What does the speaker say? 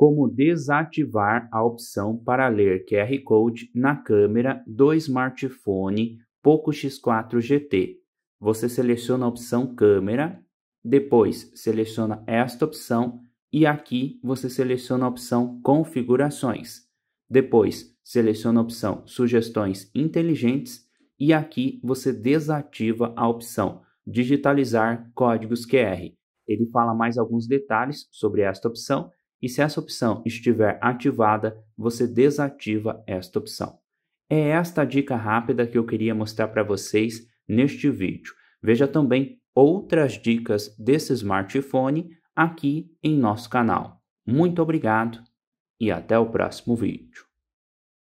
como desativar a opção para ler QR Code na câmera do smartphone Poco X4 GT. Você seleciona a opção Câmera, depois seleciona esta opção e aqui você seleciona a opção Configurações. Depois seleciona a opção Sugestões Inteligentes e aqui você desativa a opção Digitalizar Códigos QR. Ele fala mais alguns detalhes sobre esta opção e se essa opção estiver ativada, você desativa esta opção. É esta dica rápida que eu queria mostrar para vocês neste vídeo. Veja também outras dicas desse smartphone aqui em nosso canal. Muito obrigado e até o próximo vídeo.